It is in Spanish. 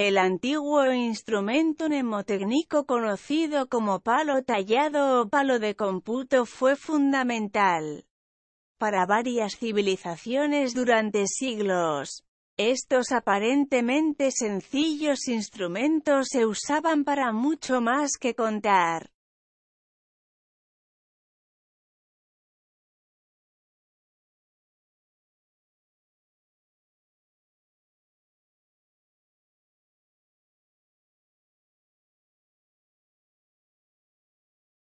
El antiguo instrumento mnemotécnico conocido como palo tallado o palo de cómputo fue fundamental para varias civilizaciones durante siglos. Estos aparentemente sencillos instrumentos se usaban para mucho más que contar.